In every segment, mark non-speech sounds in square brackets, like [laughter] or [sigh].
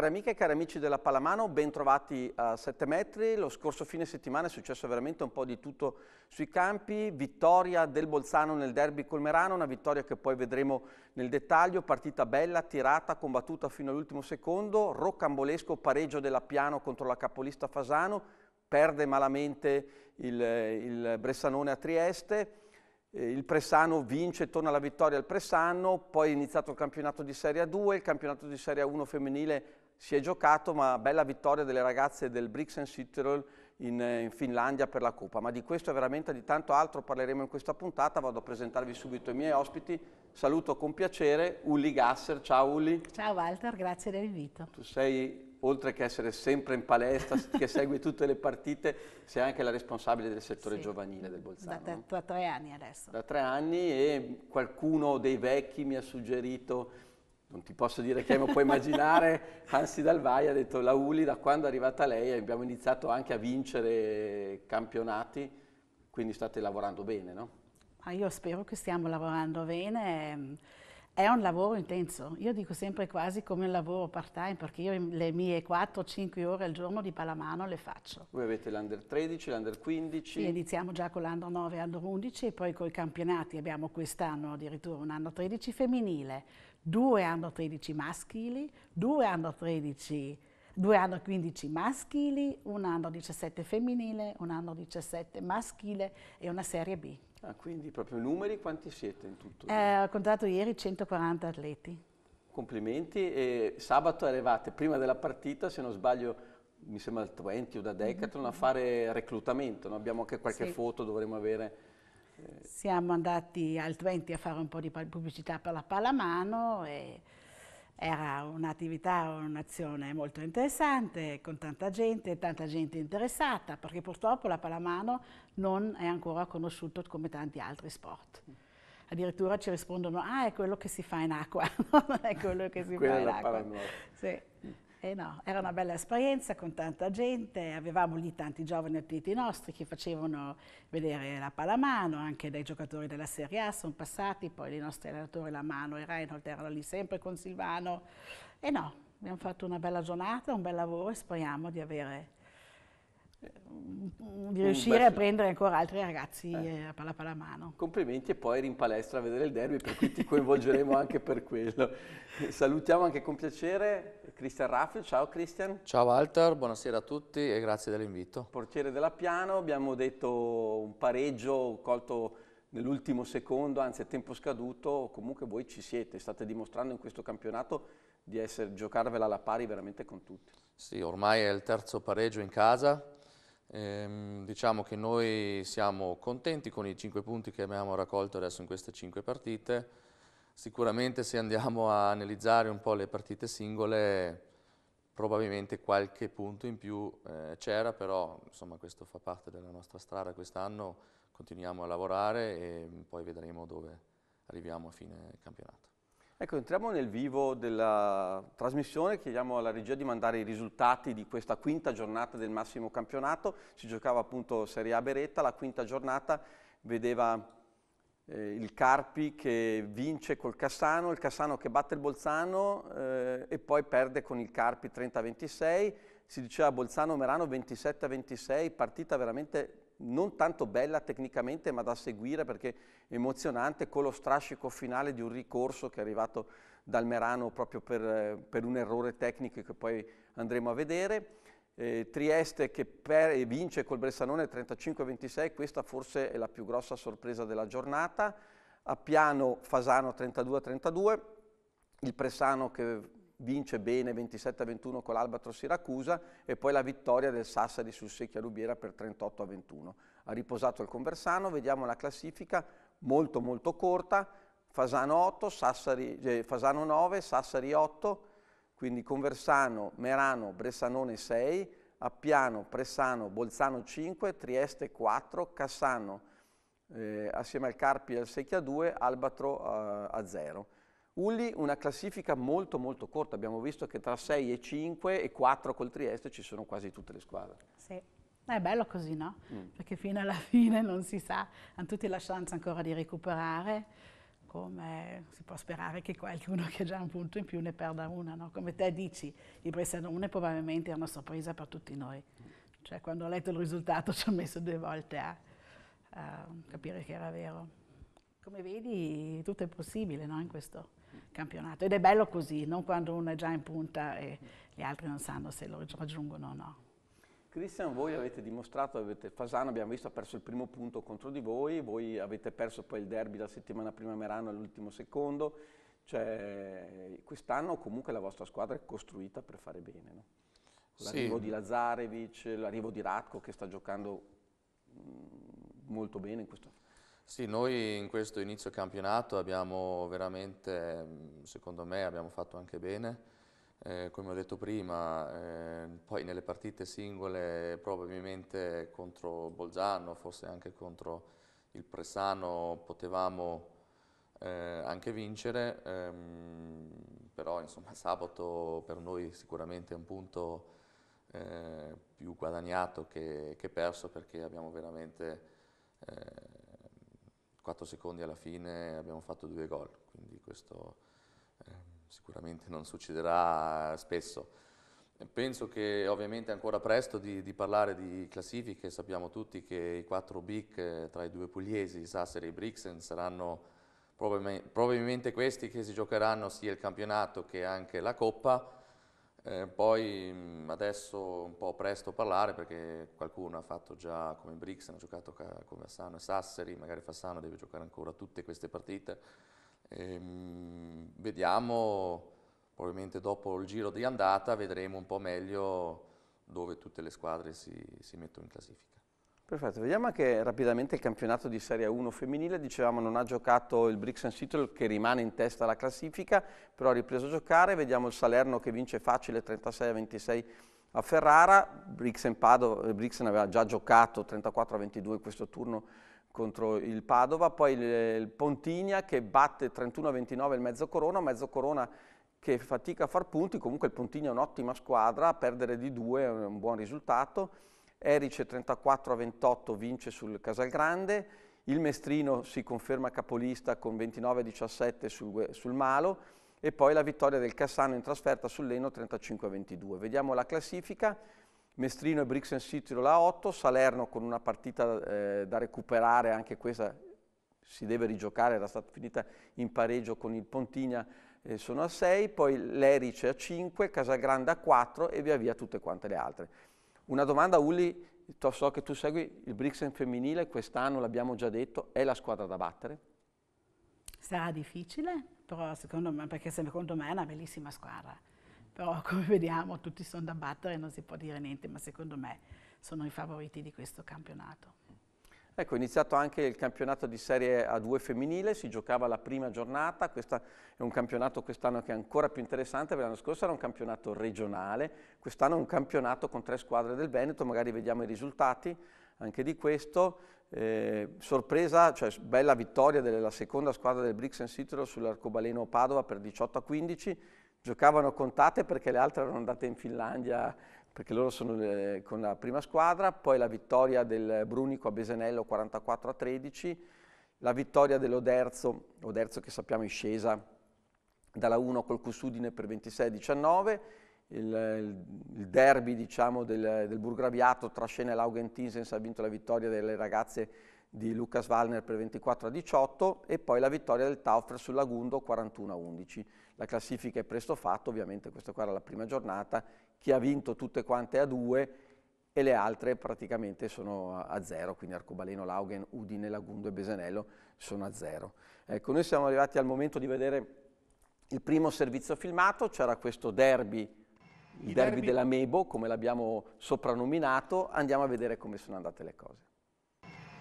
Cari amiche e cari amici della Palamano, ben trovati a 7 metri. Lo scorso fine settimana è successo veramente un po' di tutto sui campi. Vittoria del Bolzano nel derby col Merano, una vittoria che poi vedremo nel dettaglio. Partita bella, tirata, combattuta fino all'ultimo secondo. Roccambolesco pareggio della Piano contro la capolista Fasano. Perde malamente il, il Bressanone a Trieste. Eh, il Pressano vince, e torna alla vittoria al Pressano, poi è iniziato il campionato di Serie 2, il campionato di Serie 1 femminile si è giocato, ma bella vittoria delle ragazze del Brixen Sitterol in, eh, in, Finlandia per la Coppa, ma di questo e veramente di tanto altro parleremo in questa puntata, vado a presentarvi subito i miei ospiti, saluto con piacere Uli Gasser, ciao Uli. Ciao Walter, grazie dell'invito. Tu sei, oltre che essere sempre in palestra, [laughs] che segui tutte le partite, sei anche la responsabile del settore sì, giovanile del Bolzano. Da, tre, da tre anni adesso. Da tre anni e qualcuno dei vecchi mi ha suggerito non ti posso dire che, mi puoi immaginare, [laughs] Hansi Dalvai ha detto la Uli da quando è arrivata lei abbiamo iniziato anche a vincere campionati, quindi state lavorando bene, no? Ma io spero che stiamo lavorando bene. È un lavoro intenso, io dico sempre quasi come un lavoro part-time perché io le mie 4-5 ore al giorno di palamano le faccio. Voi avete l'Under 13, l'Under 15? Sì, iniziamo già con l'Under 9 l'Under 11 e poi con i campionati abbiamo quest'anno addirittura un Under 13 femminile, 2 hanno 13 maschili, 2 hanno, 13, 2 hanno 15 maschili, un hanno 17 femminile, un hanno 17 maschile e una serie B. Ah, quindi proprio numeri, quanti siete in tutto? Eh, ho contato ieri 140 atleti. Complimenti e sabato eravate prima della partita, se non sbaglio mi sembra il 20 o da Decathlon, mm -hmm. a mm-hmm. fare reclutamento, no? abbiamo anche qualche sì. foto, dovremmo avere siamo andati al Twenti a fare un po' di pubblicità per la pallamano e era un'attività, un'azione molto interessante, con tanta gente, tanta gente interessata, perché purtroppo la pallamano non è ancora conosciuta come tanti altri sport. Addirittura ci rispondono, ah è quello che si fa in acqua, [laughs] non è quello che si fa in acqua. Sì. Eh no, era una bella esperienza con tanta gente, avevamo lì tanti giovani atleti nostri che facevano vedere la pallamano, anche dai giocatori della Serie A sono passati, poi i nostri allenatori Lamano e Reinhold erano lì sempre con Silvano. E no, abbiamo fatto una bella giornata, un bel lavoro e speriamo di avere Mm, di mm, riuscire a prendere ancora altri ragazzi eh. eh a palla palla mano. Complimenti e poi eri in palestra a vedere il derby, per cui ti coinvolgeremo [laughs] anche per quello. Eh, salutiamo anche con piacere Cristian Raffio, ciao Cristian. Ciao Walter, buonasera a tutti e grazie dell'invito. Portiere della Piano, abbiamo detto un pareggio colto nell'ultimo secondo, anzi a tempo scaduto, comunque voi ci siete, state dimostrando in questo campionato di essere, giocarvela alla pari veramente con tutti. Sì, ormai è il terzo pareggio in casa, Ehm, diciamo che noi siamo contenti con i 5 punti che abbiamo raccolto adesso in queste 5 partite. Sicuramente se andiamo a analizzare un po' le partite singole, probabilmente qualche punto in più eh, c'era, però insomma questo fa parte della nostra strada quest'anno, continuiamo a lavorare e poi vedremo dove arriviamo a fine campionato. Ecco, entriamo nel vivo della trasmissione, chiediamo alla regia di mandare i risultati di questa quinta giornata del massimo campionato, si giocava appunto Serie A Beretta, la quinta giornata vedeva eh, il Carpi che vince col Cassano, il Cassano che batte il Bolzano eh, e poi perde con il Carpi 30-26, si diceva Bolzano-Merano 27-26, partita veramente non tanto bella tecnicamente ma da seguire perché emozionante con lo strascico finale di un ricorso che è arrivato dal Merano proprio per, per un errore tecnico che poi andremo a vedere. Eh, Trieste che per, vince col Bressanone 35-26, questa forse è la più grossa sorpresa della giornata. A Piano Fasano 32-32, il Bressano che vince bene 27-21 con l'Albatro Siracusa e poi la vittoria del Sassari sul Secchia Rubiera per 38-21. Ha riposato il Conversano, vediamo la classifica molto molto corta, Fasano 8, Sassari, eh, Fasano 9, Sassari 8, quindi Conversano, Merano, Bressanone 6, Appiano, Pressano, Bolzano 5, Trieste 4, Cassano eh, assieme al Carpi e al Secchia 2, Albatro eh, a 0. Ulli una classifica molto molto corta, abbiamo visto che tra 6 e 5 e 4 col Trieste ci sono quasi tutte le squadre. Sì, è bello così no? Mm. Perché fino alla [laughs] fine non si sa, hanno tutti la chance ancora di recuperare, come si può sperare che qualcuno che ha già un punto in più ne perda una, no? Come te dici, il Bressanone Une probabilmente è una sorpresa per tutti noi. Cioè quando ho letto il risultato [laughs] ci ho messo due volte a, a capire che era vero. Come vedi tutto è possibile no? in questo campionato. Ed è bello così, non quando uno è già in punta e gli altri non sanno se lo raggiungono o no. Cristian, voi avete dimostrato, avete, Fasano abbiamo visto ha perso il primo punto contro di voi, voi avete perso poi il derby la settimana prima a Merano all'ultimo secondo, cioè quest'anno comunque la vostra squadra è costruita per fare bene, no? L'arrivo sì. di Lazarevic, l'arrivo di Ratko che sta giocando mm, molto bene in questo sì, noi in questo inizio campionato abbiamo veramente, secondo me, abbiamo fatto anche bene. Eh, come ho detto prima, eh, poi nelle partite singole probabilmente contro Bolzano, forse anche contro il Presano, potevamo eh, anche vincere, ehm, però insomma sabato per noi sicuramente è un punto eh, più guadagnato che, che, perso perché abbiamo veramente eh, 4 secondi alla fine abbiamo fatto due gol, quindi questo eh, sicuramente non succederà spesso. Penso che ovviamente è ancora presto di, di, parlare di classifiche, sappiamo tutti che i quattro big eh, tra i due pugliesi, Sassari e Brixen, saranno probabilmente, probabilmente questi che si giocheranno sia il campionato che anche la Coppa eh, poi mm, adesso un po' presto parlare perché qualcuno ha fatto già come Brix, hanno giocato come Assano e Sassari, magari Fassano deve giocare ancora tutte queste partite. Eh, vediamo, probabilmente dopo il giro di andata vedremo un po' meglio dove tutte le squadre si, si mettono in classifica. Perfetto, vediamo anche rapidamente il campionato di Serie 1 femminile, dicevamo non ha giocato il Brixen and Seattle che rimane in testa alla classifica, però ha ripreso a giocare, vediamo il Salerno che vince facile 36 26 a Ferrara, Brixen, Padova, eh, Brixen aveva già giocato 34 a 22 questo turno contro il Padova, poi il, il Pontinia che batte 31 29 il Mezzo Corona, Mezzo Corona che fatica a far punti, comunque il Pontinia è un'ottima squadra, perdere di due è un buon risultato, Erice 34 a 28 vince sul Casalgrande, il Mestrino si conferma capolista con 29 a 17 sul, sul Malo e poi la vittoria del Cassano in trasferta sul Leno 35 a 22. Vediamo la classifica. Mestrino e Brixen Citiro la 8, Salerno con una partita eh, da recuperare, anche questa si deve rigiocare, era stata finita in pareggio con il Pontigna, eh, sono a 6, poi l'Erice a 5, Casagrande a 4 e via via tutte quante le altre. Una domanda, Uli, so che tu segui il Brixen femminile, quest'anno l'abbiamo già detto, è la squadra da battere? Sarà difficile, però secondo me, perché secondo me è una bellissima squadra. Però [laughs] come vediamo tutti sono da battere, non si può dire niente, ma secondo me sono i favoriti di questo campionato. Ecco, è iniziato anche il campionato di Serie A2 femminile, si giocava la prima giornata, questo è un campionato quest'anno che è ancora più interessante, perché l'anno scorso era un campionato regionale, quest'anno è un campionato con tre squadre del Veneto, magari vediamo i risultati anche di questo. Eh, sorpresa, cioè bella vittoria della seconda squadra del Brixen Citro sull'arcobaleno Padova per 18 a 15, giocavano contate perché le altre erano andate in Finlandia perché loro sono le, eh, con la prima squadra, poi la vittoria del Brunico a Besenello 44 a 13, la vittoria dell'Oderzo, Oderzo che sappiamo è scesa dalla 1 col Cusudine per 26 a 19, il, il derby diciamo, del, del, Burgraviato tra Scena e Laugentinsen ha vinto la vittoria delle ragazze di Lucas Wallner per 24 a 18 e poi la vittoria del Taufer sul Lagundo 41 a 11. La classifica è presto fatta, ovviamente questa qua era la prima giornata, chi ha vinto tutte quante a due e le altre praticamente sono a zero, quindi Arcobaleno, Laugen, Udine, Lagundo e Besanello sono a zero. Ecco, noi siamo arrivati al momento di vedere il primo servizio filmato, c'era questo derby, il derby, derby della Mebo, come l'abbiamo soprannominato, andiamo a vedere come sono andate le cose.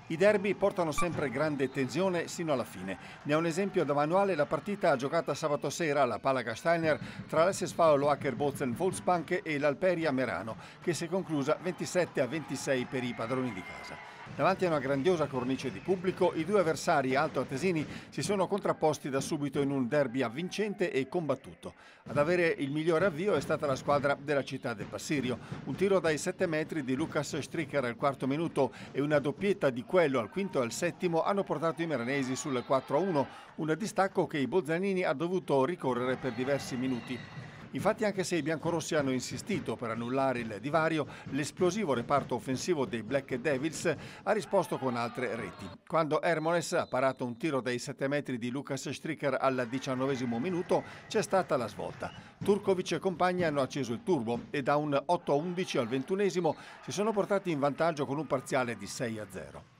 I derby portano sempre grande tensione sino alla fine. Ne è un esempio da manuale la partita giocata sabato sera alla Palaga Steiner tra l'SSV Paolo Ackerbotzen Volksbank e l'Alperia Merano, che si è conclusa 27 a 26 per i padroni di casa. Davanti a una grandiosa cornice di pubblico, i due avversari Alto Atesini si sono contrapposti da subito in un derby avvincente e combattuto. Ad avere il migliore avvio è stata la squadra della città del Passirio. Un tiro dai 7 metri di Lucas Stricker al quarto minuto e una doppietta di quello al quinto e al settimo hanno portato i meranesi sul 4-1, un distacco che i bozzanini ha dovuto ricorrere per diversi minuti. Infatti anche se i biancorossi hanno insistito per annullare il divario, l'esplosivo reparto offensivo dei Black Devils ha risposto con altre reti. Quando Hermones ha parato un tiro dai 7 metri di Lucas Stricker al 19 minuto c'è stata la svolta. Turkovic e compagni hanno acceso il turbo e da un 8-11 al 21 si sono portati in vantaggio con un parziale di 6-0.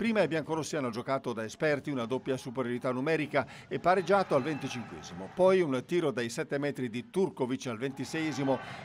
Prima i biancorossi hanno giocato da esperti una doppia superiorità numerica e pareggiato al 25 poi un tiro dai 7 metri di Turkovic al 26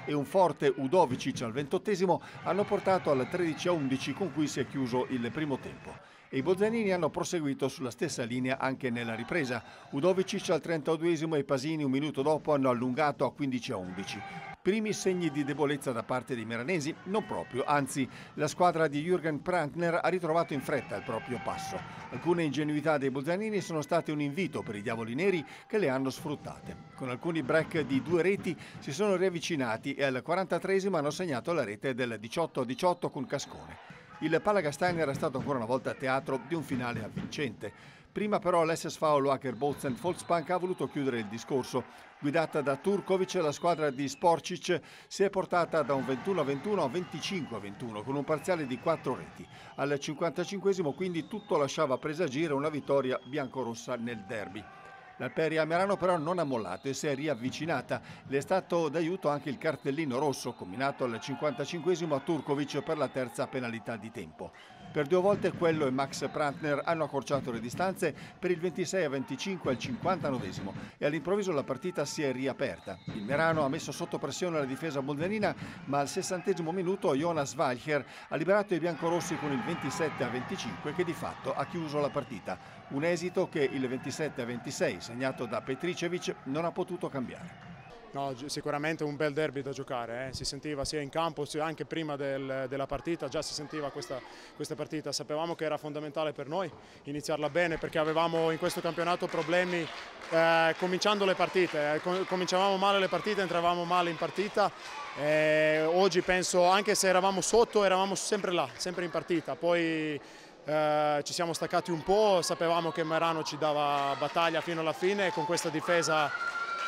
e un forte Udovicic al 28 hanno portato al 13 11 con cui si è chiuso il primo tempo e i Bozzanini hanno proseguito sulla stessa linea anche nella ripresa. Udovicic al 32 e Pasini un minuto dopo hanno allungato a 15 a 11. Primi segni di debolezza da parte dei milanesi? Non proprio, anzi la squadra di Jürgen Prantner ha ritrovato in fretta il proprio passo. Alcune ingenuità dei Bolzanini sono state un invito per i diavoli neri che le hanno sfruttate. Con alcuni break di due reti si sono riavvicinati e al 43esimo hanno segnato la rete del 18-18 con Cascone. Il Palagastani era stato ancora una volta teatro di un finale avvincente. Prima però l'SSV Loacker Bolzen Volksbank ha voluto chiudere il discorso. Guidata da Turkovic, la squadra di Sporcic si è portata da un 21-21 a 25-21 con un parziale di 4 reti. Al 55 quindi tutto lasciava presagire una vittoria biancorossa nel derby. L'Alperia Merano però non ha mollato e si è riavvicinata. Le è stato d'aiuto anche il cartellino rosso combinato al 55 a Turkovic per la terza penalità di tempo. Per due volte quello e Max Prantner hanno accorciato le distanze per il 26 a 25 al 59 e all'improvviso la partita si è riaperta. Il Merano ha messo sotto pressione la difesa bolderina, ma al 60 minuto Jonas Walcher ha liberato i biancorossi con il 27 a 25 che di fatto ha chiuso la partita. Un esito che il 27 a 26 segnato da Petricevic non ha potuto cambiare. No, sicuramente un bel derby da giocare, eh. si sentiva sia in campo sia anche prima del, della partita, già si sentiva questa, questa, partita, sapevamo che era fondamentale per noi iniziarla bene perché avevamo in questo campionato problemi eh, cominciando le partite, eh. cominciavamo male le partite, entravamo male in partita, eh, oggi penso anche se eravamo sotto eravamo sempre là, sempre in partita, poi eh, ci siamo staccati un po', sapevamo che Marano ci dava battaglia fino alla fine e con questa difesa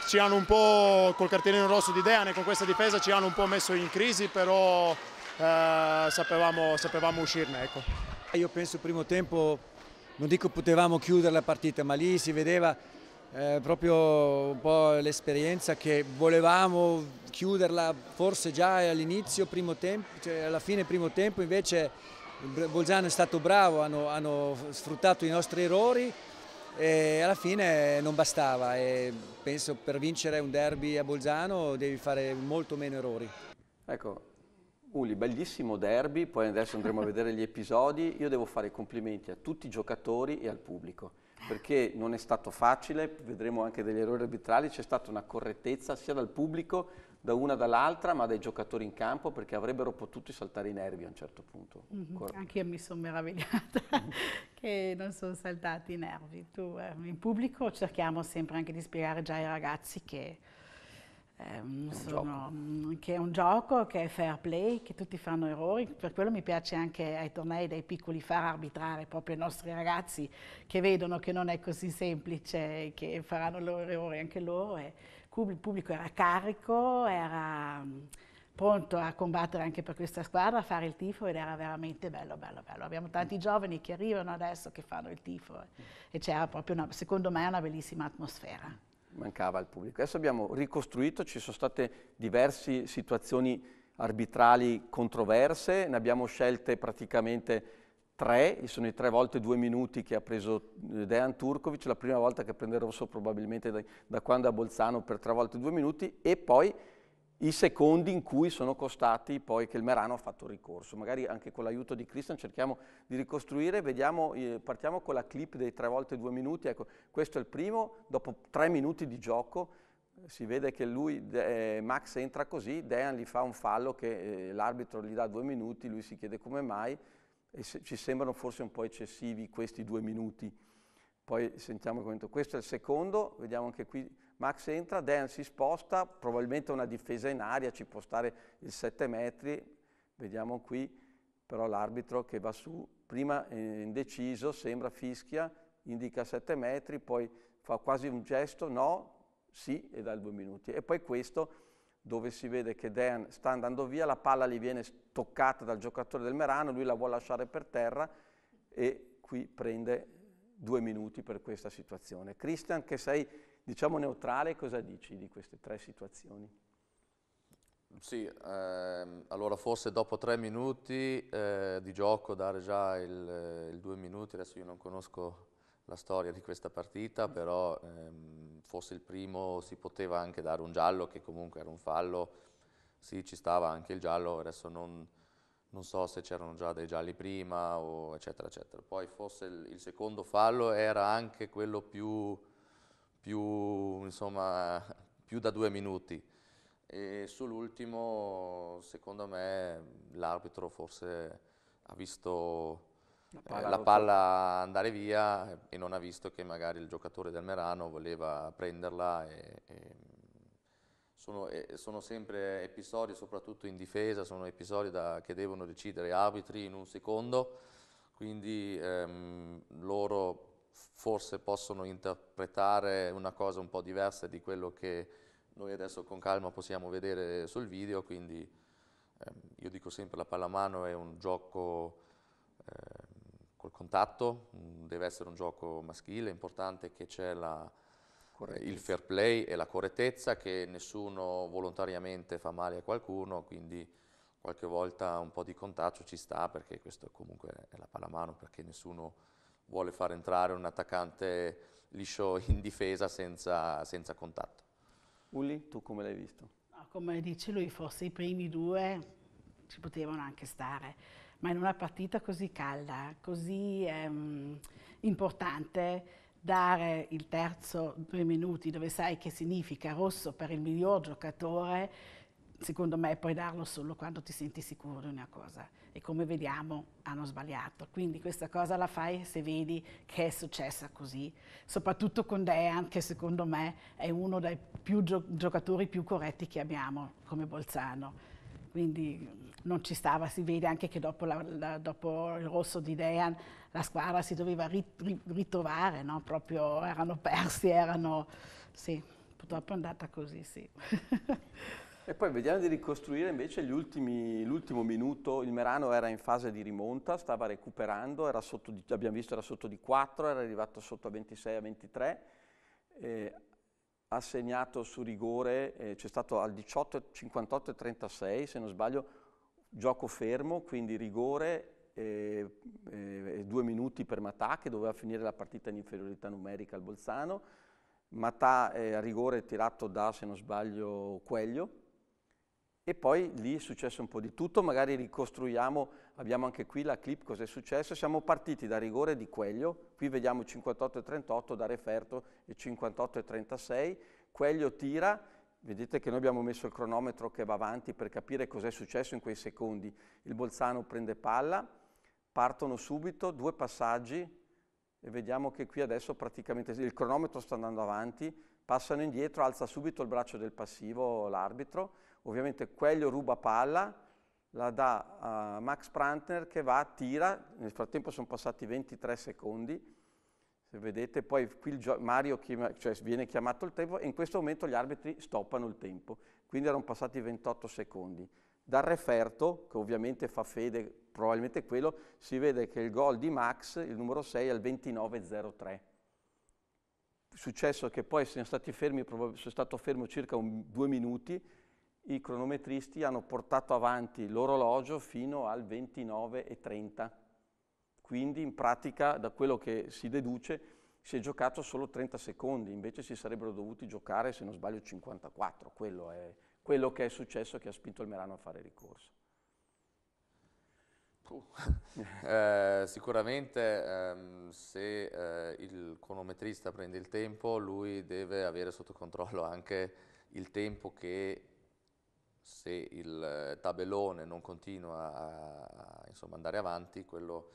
ci hanno un po' col cartellino rosso di Deane con questa difesa ci hanno un po' messo in crisi però eh, sapevamo, sapevamo, uscirne ecco. Eh, io penso il primo tempo non dico potevamo chiudere la partita ma lì si vedeva eh, proprio un po' l'esperienza che volevamo chiuderla forse già all'inizio primo tempo, cioè alla fine primo tempo invece Bolzano è stato bravo, hanno, hanno sfruttato i nostri errori e alla fine non bastava e penso per vincere un derby a Bolzano devi fare molto meno errori. Ecco, Uli, bellissimo derby, poi adesso andremo a vedere gli episodi, io devo fare i complimenti a tutti i giocatori e al pubblico perché non è stato facile, vedremo anche degli errori arbitrali, c'è stata una correttezza sia dal pubblico da una dall'altra, ma dai giocatori in campo, perché avrebbero potuto saltare i nervi a un certo punto. Mm -hmm. Anche io mi sono meravigliata [laughs] [laughs] che non sono saltati i nervi. Tu, eh, in pubblico cerchiamo sempre anche di spiegare già ai ragazzi che, eh, sono, mm, che è un gioco, che è fair play, che tutti fanno errori, per quello mi piace anche ai tornei dei piccoli far arbitrare proprio i nostri ragazzi che vedono che non è così semplice, che faranno loro errori anche loro. E, il pubblico era carico, era mm, pronto a combattere anche per questa squadra, a fare il tifo ed era veramente bello, bello, bello. Abbiamo tanti mm. giovani che arrivano adesso che fanno il tifo mm. e c'era proprio, una, secondo me, una bellissima atmosfera. Mancava il pubblico. Adesso abbiamo ricostruito, ci sono state diverse situazioni arbitrali controverse, ne abbiamo scelte praticamente tre, sono i tre volte due minuti che ha preso eh, Dejan Turkovic, la prima volta che prende rosso probabilmente da, da quando a Bolzano per tre volte due minuti e poi i secondi in cui sono costati poi che il Merano ha fatto ricorso. Magari anche con l'aiuto di Christian cerchiamo di ricostruire, vediamo, eh, partiamo con la clip dei tre volte due minuti, ecco, questo è il primo, dopo tre minuti di gioco eh, si vede che lui, eh, Max entra così, Dejan gli fa un fallo che eh, l'arbitro gli dà due minuti, lui si chiede come mai, e se, ci sembrano forse un po' eccessivi questi due minuti. Poi sentiamo il commento. Questo è il secondo, vediamo anche qui. Max entra, Dan si sposta, probabilmente una difesa in aria, ci può stare il 7 metri, vediamo qui, però l'arbitro che va su, prima è indeciso, sembra fischia, indica 7 metri, poi fa quasi un gesto, no, sì, e dà il due minuti. E poi questo dove si vede che Dan sta andando via, la palla gli viene toccata dal giocatore del Merano, lui la vuole lasciare per terra e qui prende due minuti per questa situazione. Christian, che sei diciamo neutrale, cosa dici di queste tre situazioni? Sì, ehm, allora forse dopo tre minuti eh, di gioco dare già il, eh, il due minuti, adesso io non conosco la storia di questa partita, però ehm, fosse il primo si poteva anche dare un giallo, che comunque era un fallo, sì ci stava anche il giallo, adesso non, non so se c'erano già dei gialli prima o eccetera eccetera. Poi fosse il, il secondo fallo era anche quello più, più, insomma, più da due minuti e sull'ultimo secondo me l'arbitro forse ha visto la eh, palla, la palla andare via e non ha visto che magari il giocatore del Merano voleva prenderla. E, e sono, e sono, sempre episodi, soprattutto in difesa, sono episodi da, che devono decidere arbitri in un secondo, quindi ehm, loro forse possono interpretare una cosa un po' diversa di quello che noi adesso con calma possiamo vedere sul video, quindi ehm, io dico sempre la palla a mano è un gioco eh, col contatto, mm, deve essere un gioco maschile, è importante che c'è eh, il fair play e la correttezza, che nessuno volontariamente fa male a qualcuno, quindi qualche volta un po' di contaccio ci sta, perché questo comunque è la pallamano, perché nessuno vuole far entrare un attaccante liscio [laughs] in difesa senza, senza contatto. Uli, tu come l'hai visto? come dice lui, forse i primi due ci potevano anche stare ma in una partita così calda, così ehm, importante, dare il terzo due minuti dove sai che significa rosso per il miglior giocatore, secondo me puoi darlo solo quando ti senti sicuro di una cosa e come vediamo hanno sbagliato. Quindi questa cosa la fai se vedi che è successa così, soprattutto con Dean che secondo me è uno dei più gio giocatori più corretti che abbiamo come Bolzano quindi non ci stava, si vede anche che dopo, la, la, dopo il rosso di Dean la squadra si doveva ri, ritrovare, no? proprio erano persi, erano... sì, purtroppo è andata così, sì. E poi vediamo di ricostruire invece l'ultimo minuto, il Merano era in fase di rimonta, stava recuperando, di, abbiamo visto era sotto di 4, era arrivato sotto a 26, a 23, eh, ha segnato su rigore, eh, c'è stato al 18, 58 e 36 se non sbaglio, gioco fermo, quindi rigore e, eh, eh, e due minuti per Matà che doveva finire la partita in inferiorità numerica al Bolzano. Matà eh, a rigore tirato da, se non sbaglio, Quelio e poi lì è successo un po' di tutto, magari ricostruiamo, abbiamo anche qui la clip cos'è successo, siamo partiti da rigore di Quello, qui vediamo 58 e 38 da Referto e 58 e 36, Quello tira, vedete che noi abbiamo messo il cronometro che va avanti per capire cos'è successo in quei secondi, il Bolzano prende palla, partono subito, due passaggi e vediamo che qui adesso praticamente il cronometro sta andando avanti, passano indietro, alza subito il braccio del passivo l'arbitro, Ovviamente Quello ruba palla, la dà a Max Prantner che va, tira, nel frattempo sono passati 23 secondi, se vedete, poi qui Mario chiama, cioè viene chiamato il tempo e in questo momento gli arbitri stoppano il tempo, quindi erano passati 28 secondi. Dal referto, che ovviamente fa fede, probabilmente quello, si vede che il gol di Max, il numero 6, è al 29.03. Successo che poi sono, stati fermi, sono stato fermo circa un, due minuti i cronometristi hanno portato avanti l'orologio fino al 29,30. Quindi in pratica, da quello che si deduce, si è giocato solo 30 secondi, invece si sarebbero dovuti giocare, se non sbaglio, 54. Quello, è, quello che è successo che ha spinto il Merano a fare ricorso. Uh, [laughs] eh, sicuramente ehm, se eh, il cronometrista prende il tempo, lui deve avere sotto controllo anche il tempo che se il eh, tabellone non continua a, a insomma, andare avanti, quello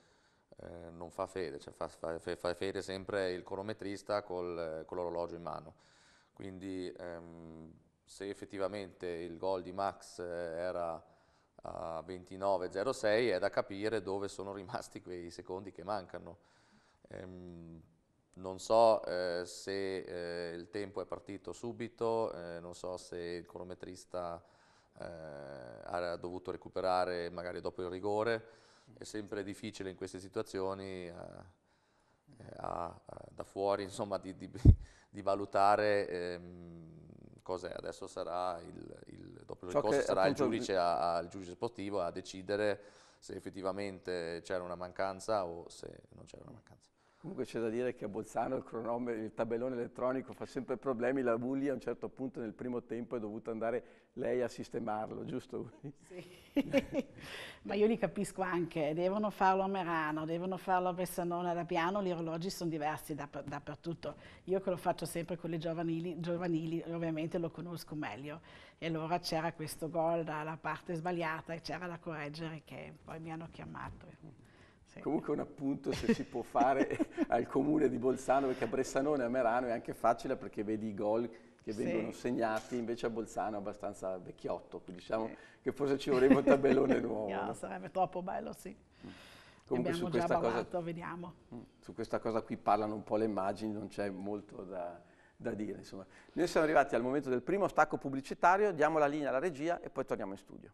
eh, non fa fede, cioè fa, fa, fa, fede sempre il cronometrista col, eh, con l'orologio in mano. Quindi ehm, se effettivamente il gol di Max eh, era a 29.06 è da capire dove sono [laughs] rimasti quei secondi che mancano. Ehm, non so eh, se eh, il tempo è partito subito, non so se il cronometrista eh, ha dovuto recuperare magari dopo il rigore, è sempre difficile in queste situazioni eh, eh a, a, eh, da fuori [laughs] insomma, di, di, di valutare ehm, cos'è, adesso sarà il, il, dopo il ricorso sarà il giudice, a, il giudice sportivo a decidere se effettivamente c'era una mancanza o se non c'era una mancanza. Comunque c'è da dire che a Bolzano il, il tabellone elettronico fa sempre problemi, la Bulli a un certo punto nel primo tempo è dovuta andare lei a sistemarlo, giusto Sì, [laughs] ma io li capisco anche, devono farlo a Merano, devono farlo a Bessanone, ad Apiano, gli orologi sono diversi dapp dappertutto. Io che lo faccio sempre con le giovanili, giovanili ovviamente lo conosco meglio e allora c'era questo gol dalla parte sbagliata e c'era da correggere che poi mi hanno chiamato. Sì. Comunque un appunto se si può fare [laughs] al comune di Bolzano, perché a Bressanone e a Merano è anche facile perché vedi i gol che vengono sì. segnati, invece a Bolzano è abbastanza vecchiotto, quindi diciamo sì. che forse ci vorrebbe un tabellone [laughs] nuovo. no, no? Sarebbe troppo bello, sì. Mm. Comunque Abbiamo su questa, provato, cosa, vediamo. Mm. su questa cosa qui parlano un po' le immagini, non c'è molto da, da dire. Insomma. Noi siamo arrivati al momento del primo stacco pubblicitario, diamo la linea alla regia e poi torniamo in studio.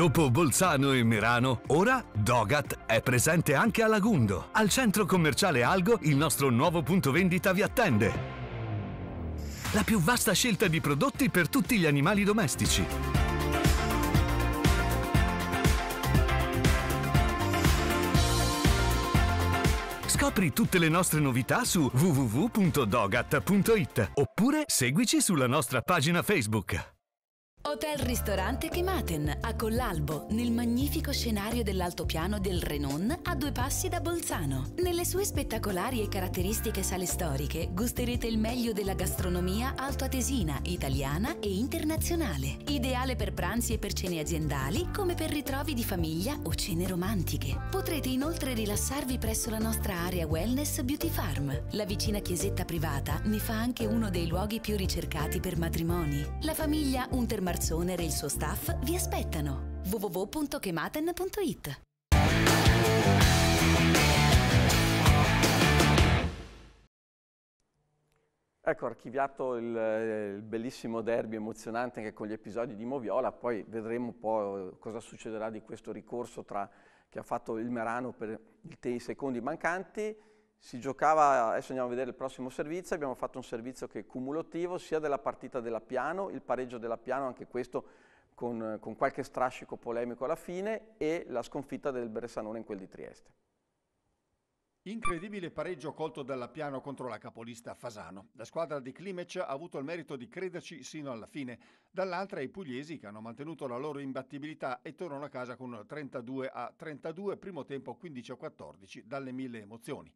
Dopo Bolzano e Merano, ora Dogat è presente anche a Lagundo. Al centro commerciale Algo il nostro nuovo punto vendita vi attende. La più vasta scelta di prodotti per tutti gli animali domestici. Scopri tutte le nostre novità su www.dogat.it oppure seguici sulla nostra pagina Facebook. Hotel Ristorante Kematen a Collalbo, nel magnifico scenario dell'altopiano del Renon a due passi da Bolzano. Nelle sue spettacolari e caratteristiche sale storiche gusterete il meglio della gastronomia altoatesina, italiana e internazionale. Ideale per pranzi e per cene aziendali, come per ritrovi di famiglia o cene romantiche. Potrete inoltre rilassarvi presso la nostra area wellness Beauty Farm. La vicina chiesetta privata ne fa anche uno dei luoghi più ricercati per matrimoni. La famiglia Untermartin Garzoner e il suo staff vi aspettano. www.chematen.it Ecco, archiviato il, eh, il, bellissimo derby emozionante anche con gli episodi di Moviola, poi vedremo un po' cosa succederà di questo ricorso tra, che ha fatto il Merano per i secondi mancanti si giocava, adesso andiamo a vedere il prossimo servizio, abbiamo fatto un servizio che è cumulativo sia della partita della Piano, il pareggio della Piano, anche questo con, con qualche strascico polemico alla fine, e la sconfitta del Bressanone in quel di Trieste. Incredibile pareggio colto dalla Piano contro la capolista Fasano. La squadra di Klimec ha avuto il merito di crederci sino alla fine. Dall'altra i pugliesi che hanno mantenuto la loro imbattibilità e tornano a casa con 32 a 32, primo tempo 15 a 14 dalle mille emozioni.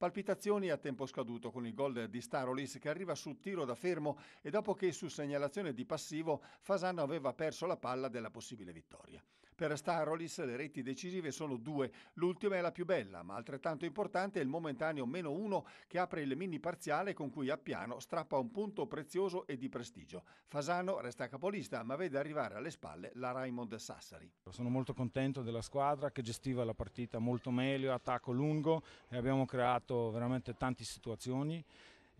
Palpitazioni a tempo scaduto con il gol di Starolis che arriva su tiro da fermo e dopo che su segnalazione di passivo Fasano aveva perso la palla della possibile vittoria. Per Starolis le reti decisive sono due, l'ultima è la più bella, ma altrettanto importante è il momentaneo meno uno che apre il mini parziale con cui Appiano strappa un punto prezioso e di prestigio. Fasano resta capolista, ma vede arrivare alle spalle la Raimond Sassari. Sono molto contento della squadra che gestiva la partita molto meglio, attacco lungo e abbiamo creato veramente tante situazioni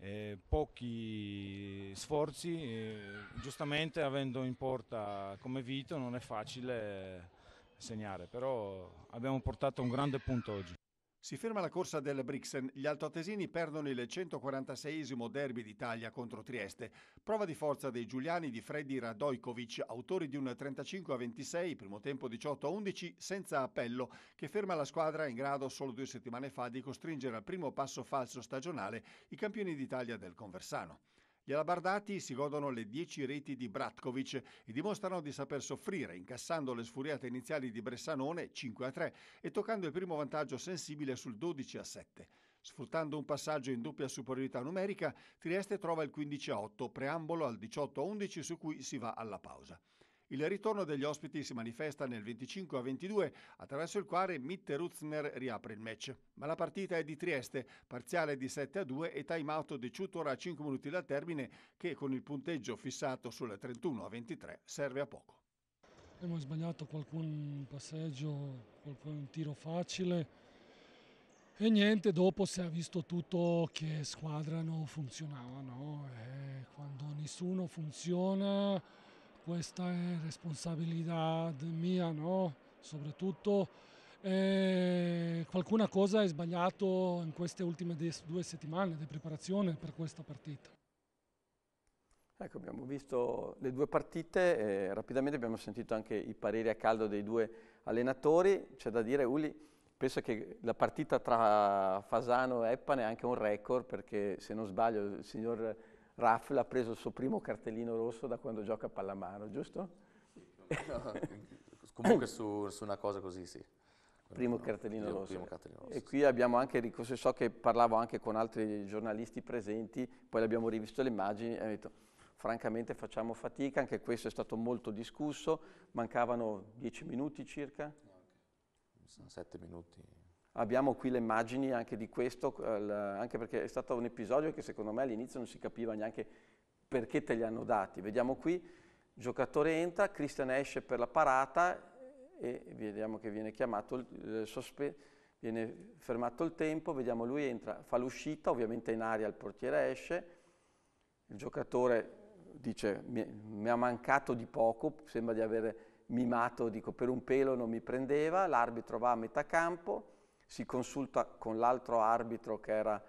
eh, pochi sforzi, eh, giustamente avendo in porta come Vito non è facile segnare, però abbiamo portato un grande punto oggi. Si ferma la corsa del Brixen, gli altoatesini perdono il 146 derby d'Italia contro Trieste, prova di forza dei giuliani di Freddy Radojkovic, autori di un 35 26, primo tempo 18 11, senza appello, che ferma la squadra in grado solo due settimane fa di costringere al primo passo falso stagionale i campioni d'Italia del Conversano. Gli alabardati si godono le 10 reti di Bratkovic e dimostrano di saper soffrire, incassando le sfuriate iniziali di Bressanone 5 3 e toccando il primo vantaggio sensibile sul 12 7. Sfruttando un passaggio in doppia superiorità numerica, Trieste trova il 15 8, preambolo al 18 11 su cui si va alla pausa. Il ritorno degli ospiti si manifesta nel 25 a 22, attraverso il quale Mitte Rutzner riapre il match. Ma la partita è di Trieste, parziale di 7 a 2 e time out di Ciutor a 5 minuti dal termine, che con il punteggio fissato sul 31 a 23 serve a poco. Abbiamo sbagliato qualcun passeggio, qualcun tiro facile. E niente, dopo si è visto tutto che squadra non funzionava, no? Eh, quando nessuno funziona questa è responsabilità mia, no? Soprattutto eh, qualcuna cosa è sbagliato in queste ultime due settimane di preparazione per questa partita. Ecco, abbiamo visto le due partite, eh, rapidamente abbiamo sentito anche i pareri a caldo dei due allenatori. C'è da dire, Uli, penso che la partita tra Fasano e Eppan è anche un record, perché se non sbaglio il signor Raffle ha preso il suo primo cartellino rosso da quando gioca a pallamano, giusto? No, [laughs] comunque su, su, una cosa così, sì. Primo cartellino, rosso. Primo cartellino rosso. E qui abbiamo anche, so che parlavo anche con altri giornalisti presenti, poi abbiamo rivisto le immagini e ho detto, francamente facciamo fatica, anche questo è stato molto discusso, mancavano dieci minuti circa. Sono sette minuti. Abbiamo qui le immagini anche di questo, eh, anche perché è stato un episodio che secondo me all'inizio non si capiva neanche perché te li hanno dati. Vediamo qui, il giocatore entra, Christian esce per la parata e vediamo che viene chiamato il viene fermato il tempo, vediamo lui entra, fa l'uscita, ovviamente in aria il portiere esce, il giocatore dice mi, mi, ha mancato di poco, sembra di aver mimato, dico per un pelo non mi prendeva, l'arbitro va a metà campo, si consulta con l'altro arbitro che era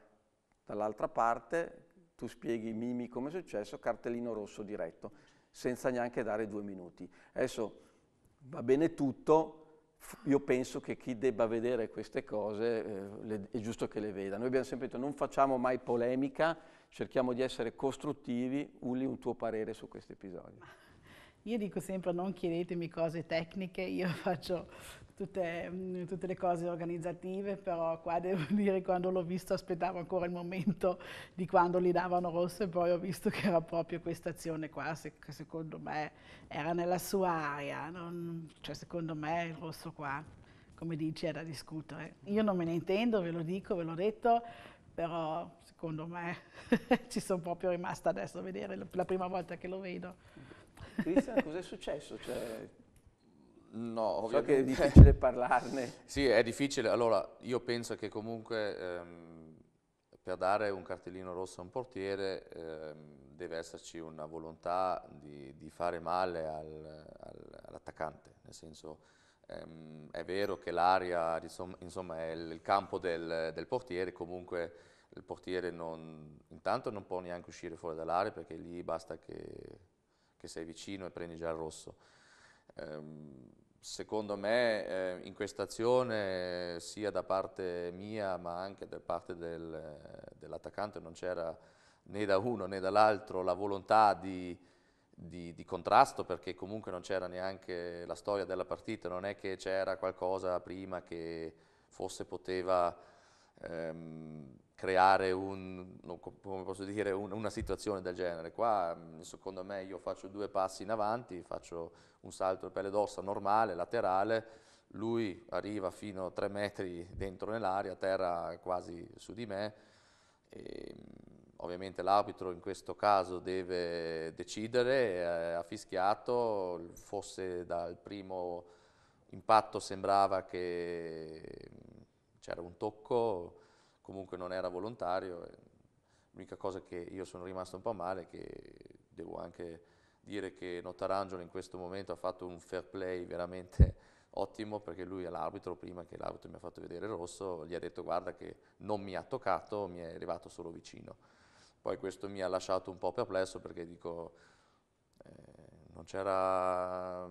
dall'altra parte, tu spieghi Mimi come è successo, cartellino rosso diretto, senza neanche dare due minuti. Adesso va bene tutto, io penso che chi debba vedere queste cose eh, le, è giusto che le veda. Noi abbiamo sempre detto non facciamo mai polemica, cerchiamo di essere costruttivi, Uli un tuo parere su questo episodio. Io dico sempre non chiedetemi cose tecniche, io [laughs] faccio tutte, mm, tutte, le cose organizzative, però qua devo [laughs] dire quando l'ho visto aspettavo ancora il momento di quando li davano rosso e poi ho visto che era proprio questa azione qua, se, che secondo me era nella sua area, non, cioè secondo me il rosso qua, come dici, è da discutere. Io non me ne intendo, ve lo dico, ve l'ho detto, però secondo me [laughs] ci sono proprio rimasta adesso a vedere la prima volta che lo vedo. Cristian, cos'è successo? Cioè, No, ovviamente. So che è difficile parlarne. [laughs] sì, è difficile. Allora, io penso che comunque ehm, per dare un cartellino rosso a un portiere ehm, deve esserci una volontà di, di fare male al, al, all'attaccante, nel senso ehm, è vero che l'aria insomma, è il, campo del, del, portiere, comunque il portiere non, intanto non può neanche uscire fuori dall'area perché lì basta che, che sei vicino e prendi già il rosso Ehm, secondo me eh, in questa azione sia da parte mia ma anche da parte del, dell'attaccante non c'era né da uno né dall'altro la volontà di, di, di, contrasto perché comunque non c'era neanche la storia della partita, non è che c'era qualcosa prima che forse poteva ehm, creare un, dire, una situazione del genere. Qua secondo me io faccio due passi in avanti, faccio un salto di pelle d'ossa normale, laterale, lui arriva fino a tre metri dentro nell'aria, terra quasi su di me, e, ovviamente l'arbitro in questo caso deve decidere, eh, ha fischiato, fosse dal primo impatto sembrava che c'era un tocco, comunque non era volontario. L'unica cosa che io sono rimasto un po' male è che devo anche dire che Notarangelo in questo momento ha fatto un fair play veramente ottimo perché lui all'arbitro, prima che l'arbitro mi ha fatto vedere il rosso, gli ha detto guarda che non mi ha toccato, mi è arrivato solo vicino. Poi questo mi ha lasciato un po' perplesso perché dico eh, non c'era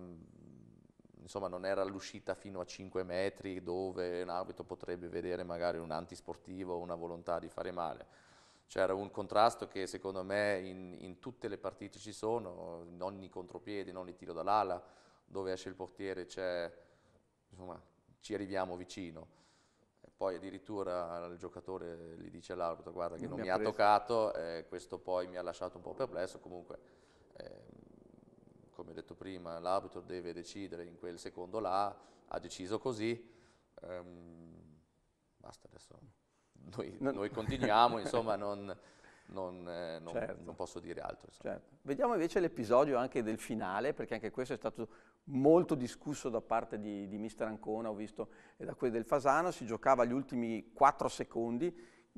insomma, non era l'uscita fino a 5 metri dove un arbitro potrebbe vedere magari un antisportivo o una volontà di fare male. C'era un contrasto che secondo me in, in tutte le partite ci sono, in ogni contropiede, in ogni tiro dall'ala, dove esce il portiere c'è, insomma, ci arriviamo vicino. E poi addirittura il giocatore gli dice all'arbitro guarda che non, non mi ha, preso. toccato, eh, questo poi mi ha lasciato un po' perplesso, comunque eh, come detto prima, l'arbitro deve decidere in quel secondo là, ha deciso così, ehm, basta adesso, noi, non... noi continuiamo, insomma, non, non, eh, non, certo. non, posso dire altro. Certo. Vediamo invece l'episodio anche del finale, perché anche questo è stato molto discusso da parte di, di mister Ancona, ho visto, e da quelli del Fasano, si giocava gli ultimi 4 secondi,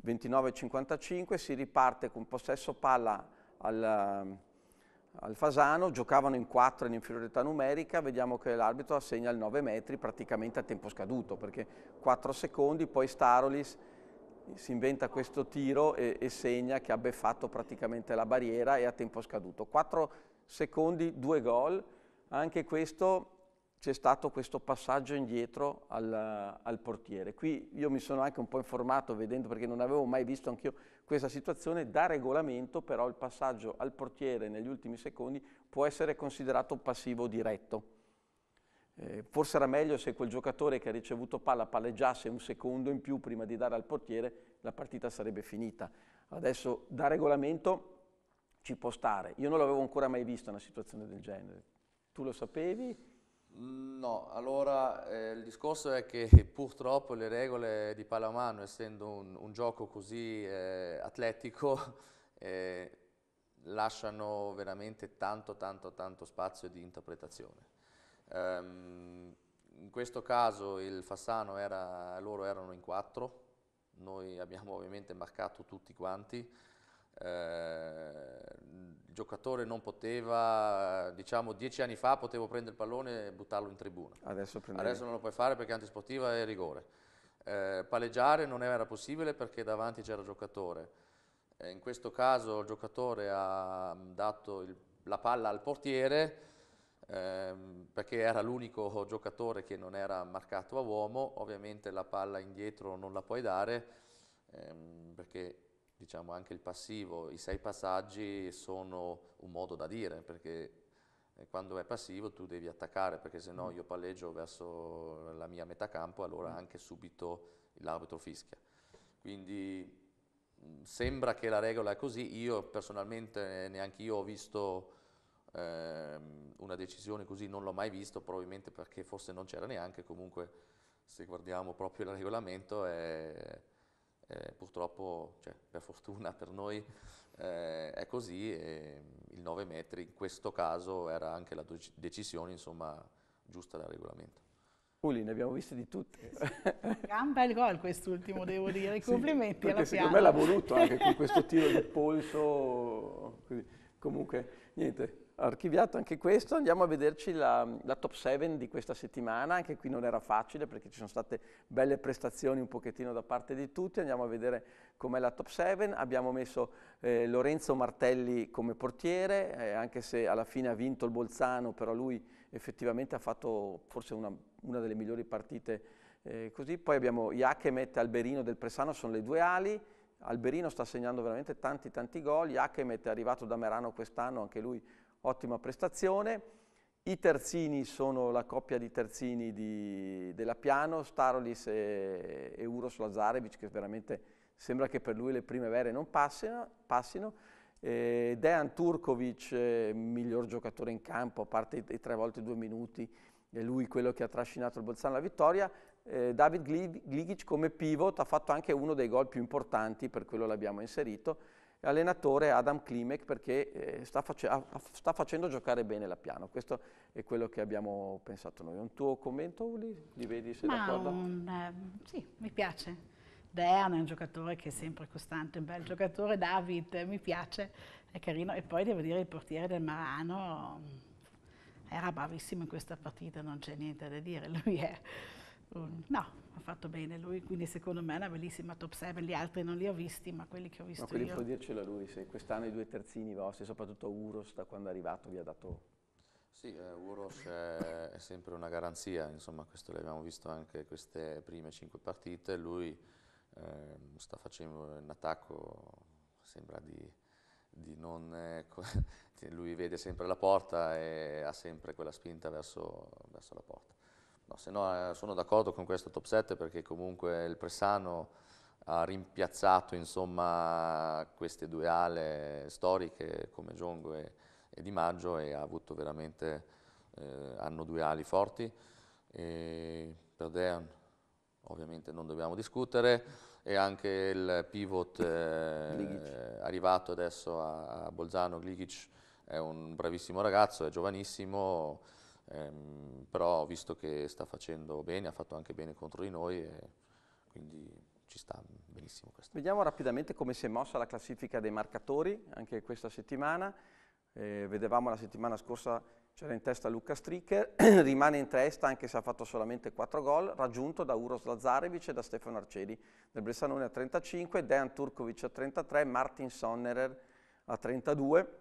29-55, si riparte con possesso palla al al Fasano, giocavano in 4 in inferiorità numerica, vediamo che l'arbitro assegna il 9 metri praticamente a tempo scaduto, perché 4 secondi, poi Starolis si inventa questo tiro e, e segna che ha beffato praticamente la barriera e a tempo scaduto. 4 secondi, 2 gol, anche questo c'è stato questo passaggio indietro al, al, portiere. Qui io mi sono anche un po' informato vedendo, perché non avevo mai visto anch'io questa situazione, da regolamento però il passaggio al portiere negli ultimi secondi può essere considerato passivo diretto. Eh, forse era meglio se quel giocatore che ha ricevuto palla palleggiasse un secondo in più prima di dare al portiere, la partita sarebbe finita. Adesso da regolamento ci può stare. Io non l'avevo ancora mai vista una situazione del genere. Tu lo sapevi? No, allora eh, il discorso è che [laughs] purtroppo le regole di pallamano, essendo un, un gioco così eh, atletico, [laughs] eh, lasciano veramente tanto, tanto, tanto spazio di interpretazione. Um, in questo caso il Fassano era, loro erano in quattro, noi abbiamo ovviamente marcato tutti quanti, eh, il giocatore non poteva, diciamo dieci anni fa potevo prendere il pallone e buttarlo in tribuna. Adesso, Adesso non lo puoi fare perché è antisportiva è rigore. Eh, palleggiare non era possibile perché davanti c'era il giocatore. Eh, in questo caso il giocatore ha dato il, la palla al portiere ehm, perché era l'unico giocatore che non era marcato a uomo. Ovviamente la palla indietro non la puoi dare ehm, perché diciamo anche il passivo, i sei passaggi sono un modo da dire, perché eh, quando è passivo tu devi attaccare, perché se no mm. io palleggio verso la mia metà campo, allora mm. anche subito l'arbitro fischia. Quindi mm, sembra che la regola è così, io personalmente neanche io ho visto eh, una decisione così, non l'ho mai visto, probabilmente perché forse non c'era neanche, comunque se guardiamo proprio il regolamento è eh, purtroppo, cioè, per fortuna per noi, eh, è così, E il 9 metri in questo caso era anche la decisione insomma, giusta dal regolamento. Uli, ne abbiamo viste di tutte. Eh Gran bel gol quest'ultimo, devo dire, [laughs] sì, complimenti alla secondo me l'ha voluto anche con questo tiro di polso, [laughs] comunque niente, archiviato anche questo, andiamo a vederci la, la, top 7 di questa settimana, anche qui non era facile perché ci sono state belle prestazioni un pochettino da parte di tutti, andiamo a vedere com'è la top 7, abbiamo messo eh, Lorenzo Martelli come portiere, eh, anche se alla fine ha vinto il Bolzano, però lui effettivamente ha fatto forse una, una delle migliori partite eh, così, poi abbiamo Iachemet e Alberino del Presano, sono le due ali, Alberino sta segnando veramente tanti tanti gol, Iachemet è arrivato da Merano quest'anno, anche lui ottima prestazione. I terzini sono la coppia di terzini di, della Piano, Starolis e, e Uros Lazarevic, che veramente sembra che per lui le primavere non passino. passino. Eh, Dejan Turkovic, eh, miglior giocatore in campo, a parte i tre volte due minuti, è lui quello che ha trascinato il Bolzano alla vittoria. Eh, David Gligic come pivot ha fatto anche uno dei gol più importanti, per quello l'abbiamo inserito allenatore Adam Klimek perché eh, sta, face sta, facendo giocare bene la piano. Questo è quello che abbiamo pensato noi. Un tuo commento, Uli? Li vedi se d'accordo? Mm, eh, sì, mi piace. Dean è un giocatore che è sempre costante, un bel giocatore, David mi piace, è carino. E poi devo dire il portiere del Marano mm, era bravissimo in questa partita, non c'è niente da dire, [laughs] lui è No, ha fatto bene lui, quindi secondo me è una bellissima top 7. Gli altri non li ho visti, ma quelli che ho visto. Ma no, quelli io... può dircelo lui, se quest'anno i due terzini vostri, soprattutto Uros, da quando è arrivato vi ha dato... Sì, eh, Uros è, è, sempre una garanzia, insomma questo l'abbiamo visto anche queste prime cinque partite, lui eh, sta facendo un attacco, sembra di, di non, ecco, [laughs] lui vede sempre la porta e ha sempre quella spinta verso, verso la porta. No, se no eh, sono d'accordo con questo top 7 perché comunque il Pressano ha rimpiazzato insomma, queste due ale storiche come Giongo e, e Di Maggio e ha avuto veramente, eh, hanno due ali forti. E per Dean ovviamente non dobbiamo discutere e anche il pivot eh, arrivato adesso a, a Bolzano, Gligic, è un bravissimo ragazzo, è giovanissimo, Ehm, però visto che sta facendo bene, ha fatto anche bene contro di noi, e quindi ci sta benissimo questo. Vediamo rapidamente come si è mossa la classifica dei marcatori anche questa settimana. Eh, vedevamo la settimana scorsa c'era in testa Luca Stricker, [clears throat] rimane in testa anche se ha fatto solamente 4 gol, raggiunto da Uros Lazarevic e da Stefano Arcedi. Del Bressanone a 35, Dejan Turkovic a 33, Martin Sonnerer a 32.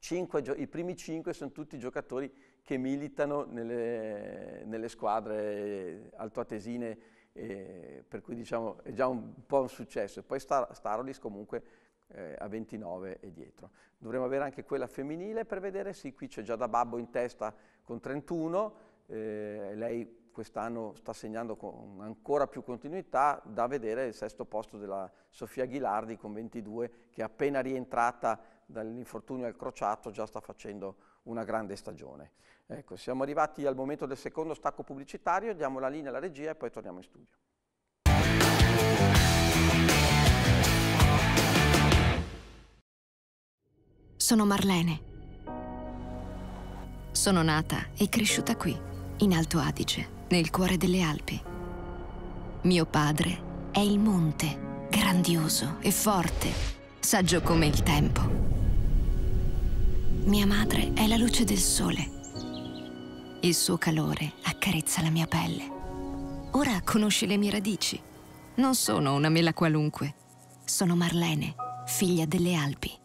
Cinque, I primi 5 sono tutti giocatori che militano nelle, nelle squadre altoatesine, eh, per cui diciamo è già un po' un successo. E poi Star, Starolis comunque eh, a 29 e dietro. Dovremmo avere anche quella femminile per vedere, sì, qui c'è già da Babbo in testa con 31, eh, lei quest'anno sta segnando con ancora più continuità, da vedere il sesto posto della Sofia Ghilardi con 22, che appena rientrata dall'infortunio al crociato già sta facendo una grande stagione. Ecco, siamo arrivati al momento del secondo stacco pubblicitario, diamo la linea alla regia e poi torniamo in studio. Sono Marlene. Sono nata e cresciuta qui, in Alto Adige, nel cuore delle Alpi. Mio padre è il monte, grandioso e forte, saggio come il tempo. Mia madre è la luce del sole. Il suo calore accarezza la mia pelle. Ora conosci le mie radici. Non sono una mela qualunque. Sono Marlene, figlia delle Alpi.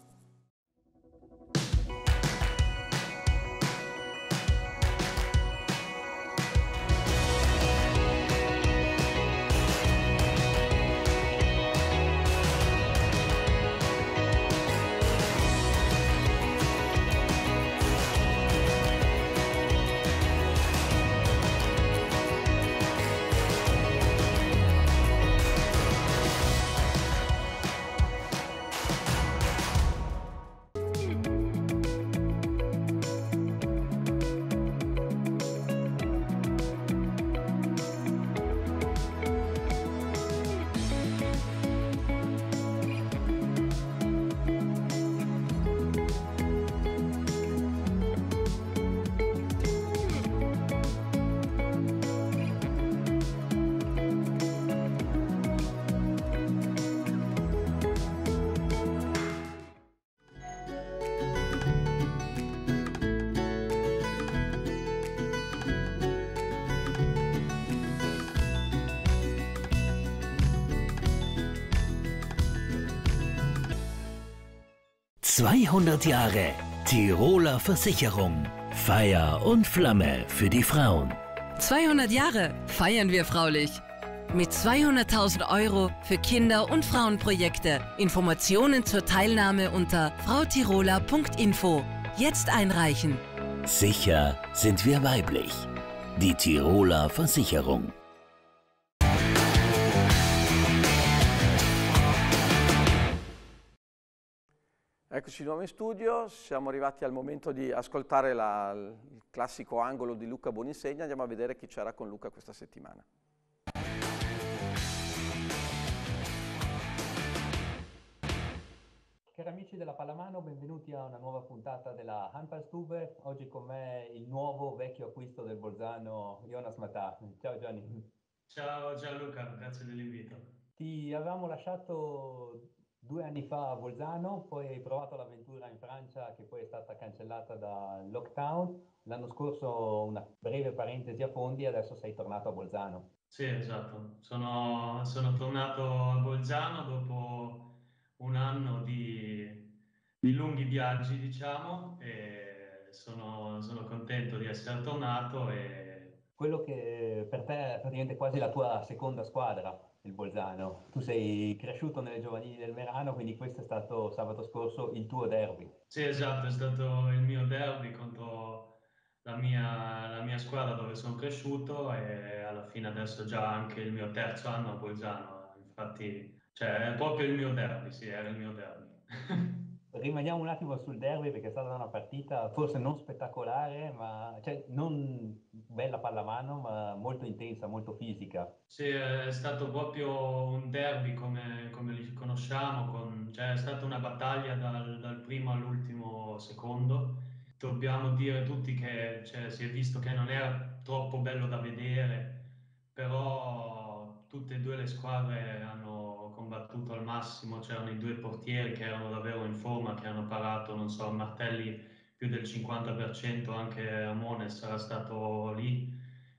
200 Jahre Tiroler Versicherung. Feier und Flamme für die Frauen. 200 Jahre feiern wir fraulich. Mit 200.000 Euro für Kinder- und Frauenprojekte. Informationen zur Teilnahme unter frautiroler.info. Jetzt einreichen. Sicher sind wir weiblich. Die Tiroler Versicherung. Eccoci di nuovo in studio, siamo arrivati al momento di ascoltare la, il classico angolo di Luca Boninsegna, andiamo a vedere chi c'era con Luca questa settimana. Cari amici della Palamano, benvenuti a una nuova puntata della Handballstube. Oggi con me il nuovo vecchio acquisto del Bolzano, Jonas Matà. Ciao Gianni. Ciao Gianluca, grazie dell'invito. Ti avevamo lasciato due anni fa a Bolzano, poi hai provato l'avventura in Francia che poi è stata cancellata dal lockdown, l'anno scorso una breve parentesi a Fondi e adesso sei tornato a Bolzano. Sì, esatto, sono, sono tornato a Bolzano dopo un anno di, di lunghi viaggi, diciamo, e sono, sono contento di essere tornato. E... Quello che per te è praticamente quasi la tua seconda squadra, il Bolzano. Tu sei cresciuto nelle giovanili del Merano, quindi questo è stato sabato scorso il tuo derby. Sì, esatto, è stato il mio derby contro la mia, la mia squadra dove sono cresciuto e alla fine adesso già anche il mio terzo anno a Bolzano. Infatti, cioè, è proprio il mio derby, sì, era il mio derby. [laughs] rimaniamo un attimo sul derby perché è stata una partita forse non spettacolare, ma cioè, non bella pallamano, ma molto intensa, molto fisica. Sì, è stato proprio un derby come, come li conosciamo, con, cioè, è stata una battaglia dal, dal primo all'ultimo secondo. Dobbiamo dire tutti che cioè, si è visto che non era troppo bello da vedere, però tutte e due le squadre hanno combattuto al massimo, c'erano i due portieri che erano davvero in forma, che hanno parato, non so, martelli più del 50%, anche Ramone sarà stato lì.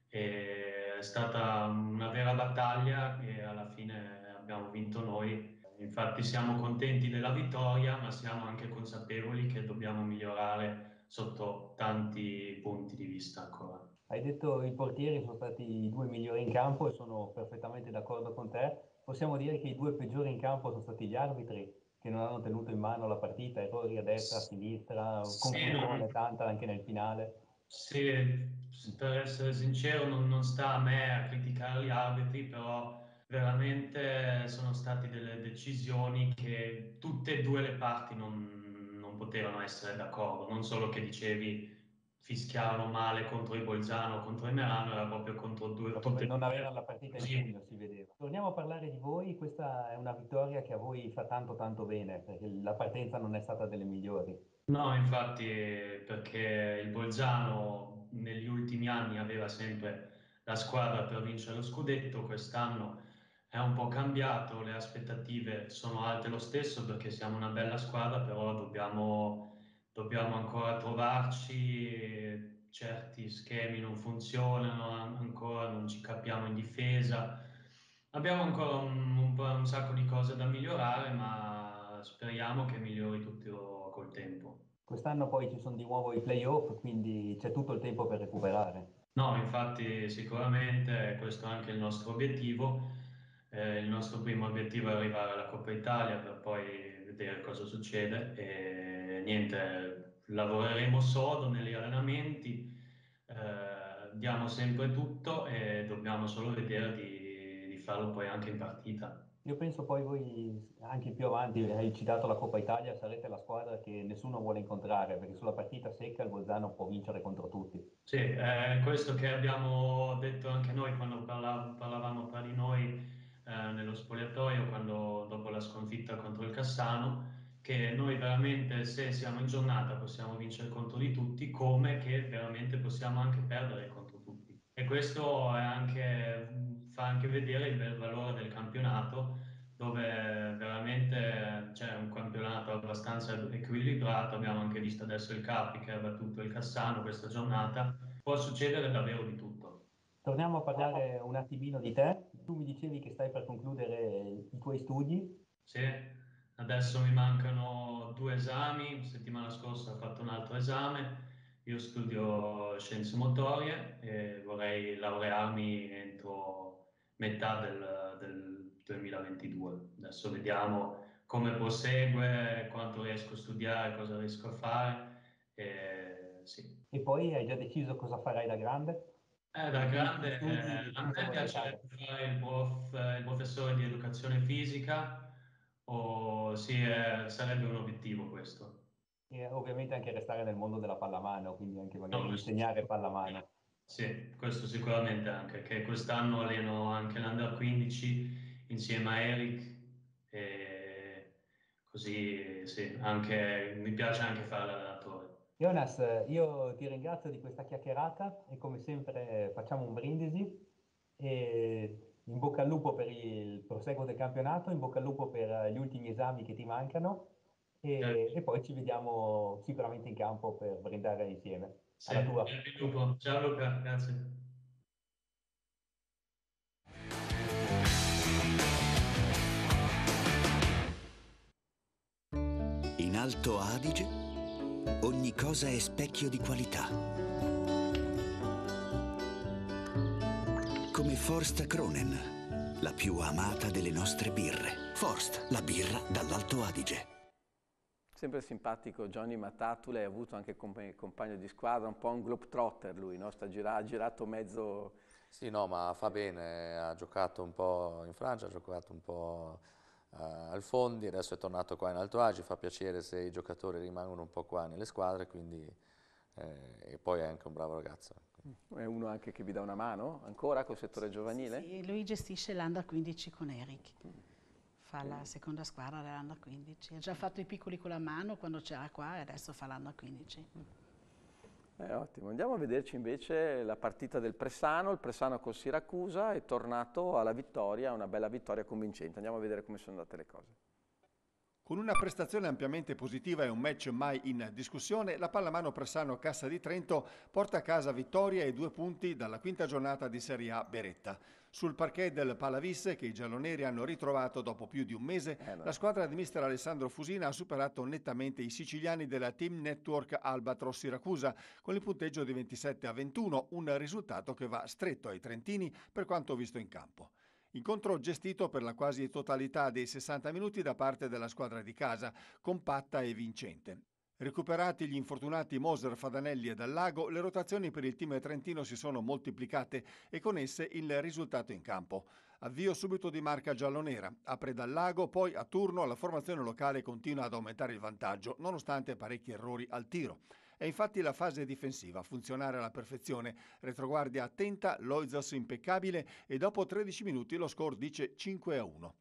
E è stata una vera battaglia e alla fine abbiamo vinto noi. Infatti siamo contenti della vittoria, ma siamo anche consapevoli che dobbiamo migliorare sotto tanti punti di vista ancora. Hai detto che i portieri sono stati i due migliori in campo e sono perfettamente d'accordo con te possiamo dire che i due peggiori in campo sono stati gli arbitri, che non hanno tenuto in mano la partita, errori a destra, a sinistra, confusione sì. tanta anche nel finale. Sì, per essere sincero non, non, sta a me a criticare gli arbitri, però veramente sono state delle decisioni che tutte e due le parti non, non potevano essere d'accordo, non solo che dicevi fischiavano male contro il Bolzano, contro il Merano, era proprio contro due Come Non avevano la partita sì. in giro, si vedeva. Torniamo a parlare di voi, questa è una vittoria che a voi fa tanto tanto bene, perché la partenza non è stata delle migliori. No, infatti, perché il Bolzano negli ultimi anni aveva sempre la squadra per vincere lo scudetto, quest'anno è un po' cambiato, le aspettative sono alte lo stesso perché siamo una bella squadra, però dobbiamo dobbiamo ancora trovarci, certi schemi non funzionano, ancora non ci capiamo in difesa. Abbiamo ancora un, un, un sacco di cose da migliorare, ma speriamo che migliori tutto col tempo. Quest'anno poi ci sono di nuovo i playoff, quindi c'è tutto il tempo per recuperare. No, infatti sicuramente questo è anche il nostro obiettivo. Eh, il nostro primo obiettivo è arrivare alla Coppa Italia per poi vedere cosa succede e eh, niente, lavoreremo sodo negli allenamenti, eh, diamo sempre tutto e dobbiamo solo vedere di, di farlo poi anche in partita. Io penso poi voi, anche più avanti, hai citato la Coppa Italia, sarete la squadra che nessuno vuole incontrare, perché sulla partita secca il Bolzano può vincere contro tutti. Sì, è eh, questo che abbiamo detto anche noi quando parlavamo tra di noi eh, nello spogliatoio quando, dopo la sconfitta contro il Cassano che noi veramente se siamo in giornata possiamo vincere contro di tutti come che veramente possiamo anche perdere contro tutti e questo anche, fa anche vedere il bel valore del campionato dove veramente c'è un campionato abbastanza equilibrato, abbiamo anche visto adesso il Capi che ha battuto il Cassano questa giornata, può succedere davvero di tutto. Torniamo a parlare un attimino di te, tu mi dicevi che stai per concludere i tuoi studi? Sì, adesso mi mancano due esami, settimana scorsa ho fatto un altro esame, io studio scienze motorie e vorrei laurearmi entro metà del, del 2022. Adesso vediamo come prosegue, quanto riesco a studiare, cosa riesco a fare. E, sì. e poi hai già deciso cosa farai da grande? Eh, da grande, eh, a me piace fare il, prof, il professore di educazione fisica, o sì, eh, sarebbe un obiettivo questo. E eh, ovviamente anche restare nel mondo della pallamano, quindi anche magari no, insegnare questo... pallamano. Sì, questo sicuramente anche, che quest'anno alleno anche l'Under 15 insieme a Eric, e così sì, anche, mi piace anche fare la Jonas, io ti ringrazio di questa chiacchierata e come sempre facciamo un brindisi e in bocca al lupo per il proseguo del campionato, in bocca al lupo per gli ultimi esami che ti mancano e, certo. e poi ci vediamo sicuramente in campo per brindare insieme. Sì, Ciao Luca, grazie. In Alto Adige Ogni cosa è specchio di qualità. Come Forst Kronen, la più amata delle nostre birre. Forst, la birra dall'Alto Adige. Sempre simpatico Johnny Matatula, è avuto anche come compagno di squadra un po' un globetrotter lui, no? gira, ha girato mezzo... Sì, no, ma fa bene, ha giocato un po' in Francia, ha giocato un po' Eh, al Fondi, adesso è tornato qua in Alto Agi, fa piacere se i giocatori rimangono un po' qua nelle squadre, quindi, eh, e poi è anche un bravo ragazzo. È uno anche che vi dà una mano ancora col settore sì, giovanile? Sì, lui gestisce l'Under 15 con Eric, fa la mm. seconda squadra dell'Under 15, ha già fatto i piccoli con la mano quando c'era qua e adesso fa l'Under 15. Mm. Eh, ottimo, andiamo a vederci invece la partita del Pressano, il Pressano col Siracusa è tornato alla vittoria, una bella vittoria convincente, andiamo a vedere come sono andate le cose. Con una prestazione ampiamente positiva e un match mai in discussione, la pallamano Pressano Cassa di Trento porta a casa vittoria e due punti dalla quinta giornata di Serie A Beretta. Sul parquet del Palavisse, che i gialloneri hanno ritrovato dopo più di un mese, eh no. la squadra di mister Alessandro Fusina ha superato nettamente i siciliani della Team Network Albatro Siracusa con il punteggio di 27 a 21, un risultato che va stretto ai trentini per quanto visto in campo. Incontro gestito per la quasi totalità dei 60 minuti da parte della squadra di casa, compatta e vincente. Recuperati gli infortunati Moser, Fadanelli e Dallago, le rotazioni per il team trentino si sono moltiplicate e con esse il risultato in campo. Avvio subito di marca giallonera, apre Dallago, poi a turno la formazione locale continua ad aumentare il vantaggio, nonostante parecchi errori al tiro. È infatti la fase difensiva a funzionare alla perfezione, retroguardia attenta, Loizas impeccabile e dopo 13 minuti lo score dice 5 1.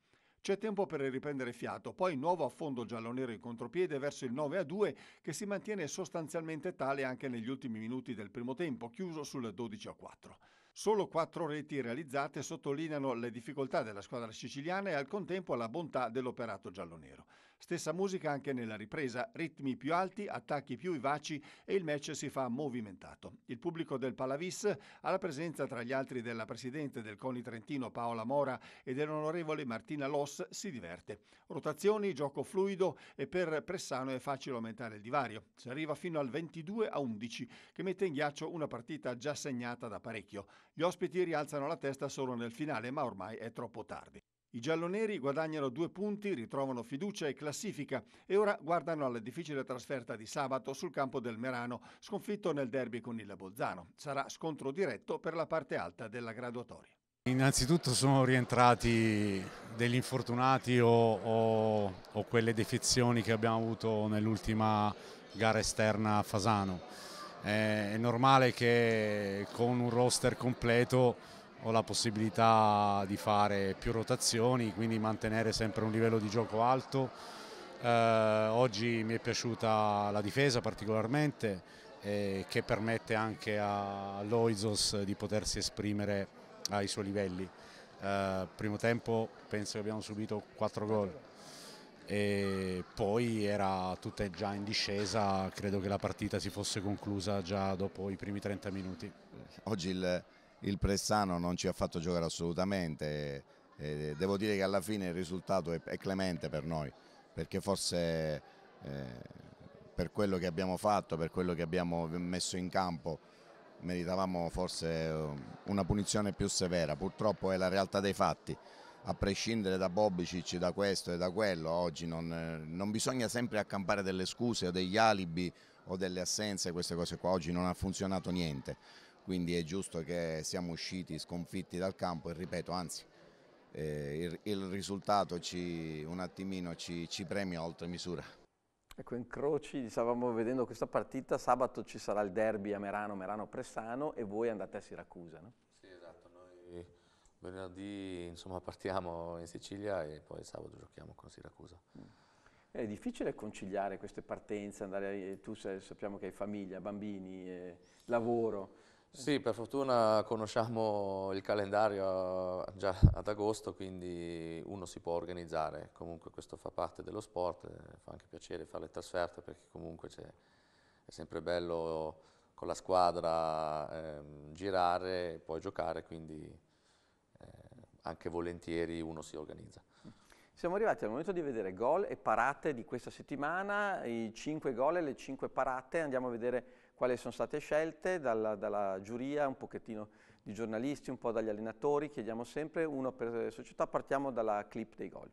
C'è tempo per riprendere fiato, poi nuovo affondo giallo-nero in contropiede verso il 9 a 2 che si mantiene sostanzialmente tale anche negli ultimi minuti del primo tempo, chiuso sul 12 a 4. Solo quattro reti realizzate sottolineano le difficoltà della squadra siciliana e al contempo la bontà dell'operato giallo-nero. Stessa musica anche nella ripresa, ritmi più alti, attacchi più vivaci e il match si fa movimentato. Il pubblico del Palavis, alla presenza tra gli altri della Presidente del Coni Trentino Paola Mora e dell'onorevole Martina Loss, si diverte. Rotazioni, gioco fluido e per Pressano è facile aumentare il divario. Si arriva fino al 22 a 11 che mette in ghiaccio una partita già segnata da parecchio. Gli ospiti rialzano la testa solo nel finale ma ormai è troppo tardi. I gialloneri guadagnano due punti, ritrovano fiducia e classifica e ora guardano alla difficile trasferta di sabato sul campo del Merano, sconfitto nel derby con il Bolzano. Sarà scontro diretto per la parte alta della graduatoria. Innanzitutto sono rientrati degli infortunati o, o, o quelle defezioni che abbiamo avuto nell'ultima gara esterna a Fasano. Eh, è normale che con un roster completo ho la possibilità di fare più rotazioni, quindi mantenere sempre un livello di gioco alto. Eh, oggi mi è piaciuta la difesa particolarmente, eh, che permette anche a Loizos di potersi esprimere ai suoi livelli. Eh, primo tempo penso che abbiamo subito 4 gol e poi era tutta già in discesa, credo che la partita si fosse conclusa già dopo i primi 30 minuti. Oggi il il Pressano non ci ha fatto giocare assolutamente e devo dire che alla fine il risultato è clemente per noi perché forse eh, per quello che abbiamo fatto, per quello che abbiamo messo in campo meritavamo forse eh, una punizione più severa, purtroppo è la realtà dei fatti a prescindere da Bobicic, da questo e da quello, oggi non, non bisogna sempre accampare delle scuse o degli alibi o delle assenze, queste cose qua oggi non ha funzionato niente quindi è giusto che siamo usciti sconfitti dal campo e ripeto, anzi eh, il, il, risultato ci, un attimino ci, ci premia oltre misura. Ecco, incroci, stavamo vedendo questa partita, sabato ci sarà il derby a Merano, Merano-Pressano e voi andate a Siracusa, no? Sì, esatto, noi venerdì insomma, partiamo in Sicilia e poi sabato giochiamo con Siracusa. Mm. È difficile conciliare queste partenze, andare, tu sappiamo che hai famiglia, bambini, eh, lavoro sì, per fortuna conosciamo il calendario eh, già ad agosto, quindi uno si può organizzare, comunque questo fa parte dello sport, eh, fa anche piacere fare le trasferte perché comunque è sempre bello con la squadra ehm, girare e poi giocare, quindi eh, anche volentieri uno si organizza. Siamo arrivati al momento di vedere gol e parate di questa settimana, i 5 gol e le 5 parate, andiamo a vedere quali sono state scelte dalla, dalla, giuria, un pochettino di giornalisti, un po' dagli allenatori, chiediamo sempre uno per società, partiamo dalla clip dei gol.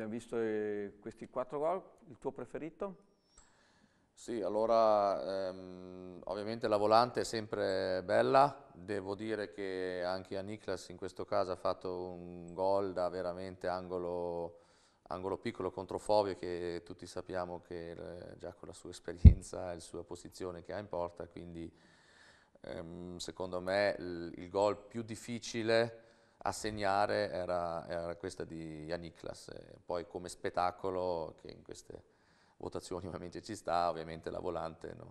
Abbiamo visto eh, questi quattro gol, il tuo preferito? Sì, allora ehm, ovviamente la volante è sempre bella, devo dire che anche a Niklas in questo caso ha fatto un gol da veramente angolo, angolo piccolo contro Fovio che tutti sappiamo che eh, già con la sua esperienza e la sua posizione che ha in porta, quindi ehm, secondo me il, il gol più difficile a segnare era, era questa di Jan poi come spettacolo che in queste votazioni ovviamente ci sta, ovviamente la volante non,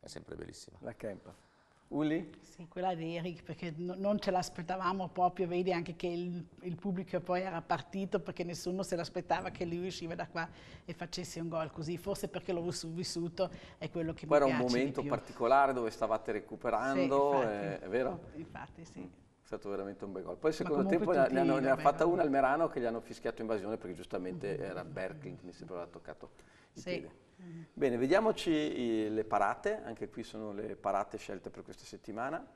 è sempre bellissima. La Kempa. Uli? Sì, quella di Eric, perché non ce l'aspettavamo proprio, vedi anche che il, il, pubblico poi era partito perché nessuno se l'aspettava che lui usciva da qua e facesse un gol così, forse perché l'ho vissuto è quello che poi mi piace Poi era un momento particolare dove stavate recuperando, sì, infatti, è, è vero? Infatti sì. È stato veramente un bel gol. Poi secondo tempo ne, ne, hanno, ne ha fatta una al Merano che gli hanno fischiato invasione perché giustamente mm-hmm. era Berkling, mi sembrava toccato il sì. piede. Mm-hmm. Bene, vediamoci le parate, anche qui sono le parate scelte per questa settimana.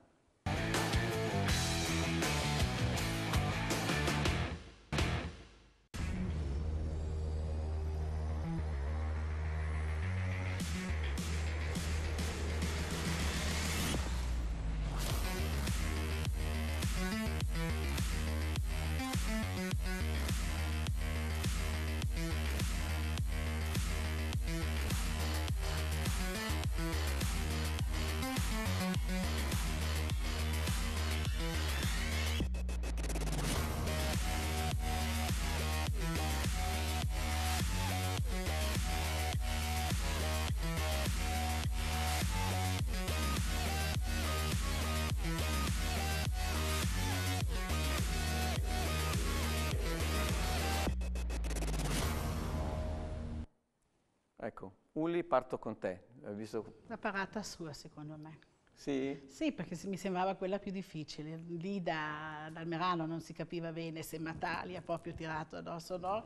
Ecco, Uli, parto con te. Eh, visto... La parata sua, secondo me. Sì? Sì, perché mi sembrava quella più difficile. Lì da, dal Merano non si capiva bene se Matali ha proprio tirato addosso o no.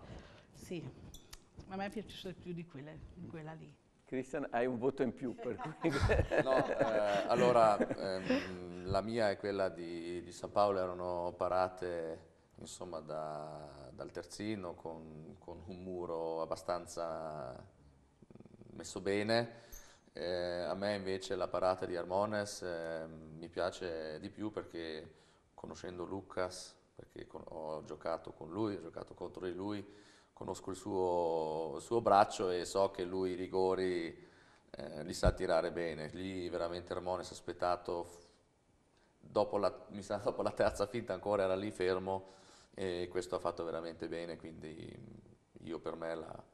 Sì, ma a me è piaciuta più di quella, di quella lì. Cristian, hai un voto in più per [laughs] cui... [laughs] no, eh, allora ehm, la mia e quella di, di, San Paolo erano parate insomma da, dal terzino con, con un muro abbastanza messo bene. Eh, a me invece la parata di Armones eh, mi piace di più perché conoscendo Lucas, perché con, ho giocato con lui, ho giocato contro di lui, conosco il suo, il suo braccio e so che lui i rigori eh, li sa tirare bene. Lì veramente Armones ha aspettato, dopo la, mi sa [laughs] dopo la terza finta ancora era lì fermo e questo ha fatto veramente bene, quindi io per me la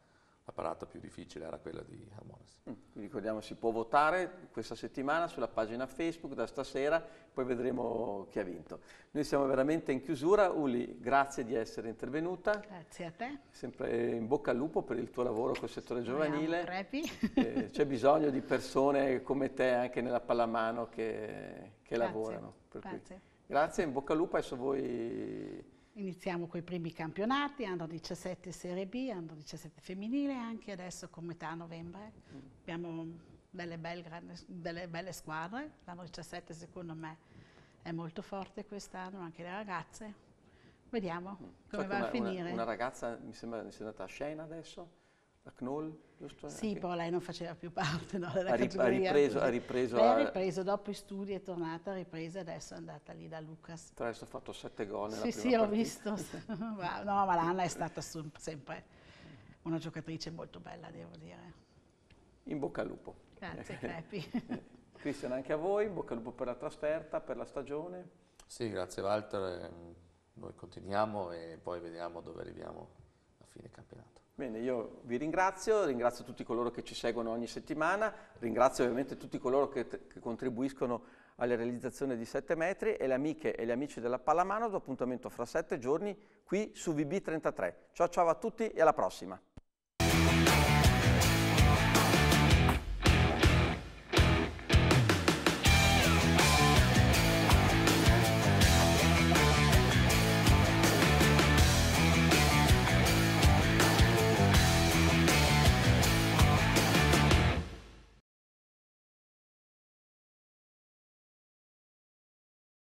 la parata più difficile era quella di Hamonas. Mm, ricordiamo, si può votare questa settimana sulla pagina Facebook da stasera, poi vedremo chi ha vinto. Noi siamo veramente in chiusura. Uli, grazie di essere intervenuta. Grazie a te. Sempre in bocca al lupo per il tuo lavoro col settore giovanile. Eh, c'è bisogno di persone come te anche nella pallamano che, che grazie. lavorano. grazie. Cui. Grazie, in bocca al lupo. Adesso voi Iniziamo con i primi campionati, hanno 17 Serie B, hanno 17 femminile anche adesso con metà novembre. Abbiamo delle belle, grandi, delle belle squadre, l'anno 17 secondo me è molto forte quest'anno, anche le ragazze. Vediamo come Infatti va una, a finire. Una, una ragazza mi sembra sia andata a Scena adesso? La Knoll, giusto? Sì, però lei non faceva più parte no, della ha categoria. Ha ripreso, ha ripreso, lei ha ripreso, dopo i studi è tornata, ha ripreso e adesso è andata lì da Lucas. Tra l'altro ha fatto sette gol nella sì, prima Sì, sì, l'ho visto. [laughs] no, ma l'Anna è stata sempre una giocatrice molto bella, devo dire. In bocca al lupo. Grazie, [laughs] Crepi. Cristian, anche a voi, in bocca al lupo per la trasferta, per la stagione. Sì, grazie Walter. Ehm, noi continuiamo e poi vediamo dove arriviamo a fine campionato. Bene, io vi ringrazio, ringrazio tutti coloro che ci seguono ogni settimana, ringrazio ovviamente tutti coloro che, che contribuiscono alla realizzazione di 7 metri e le amiche e gli amici della Pallamano do appuntamento fra 7 giorni qui su VB33. Ciao ciao a tutti e alla prossima!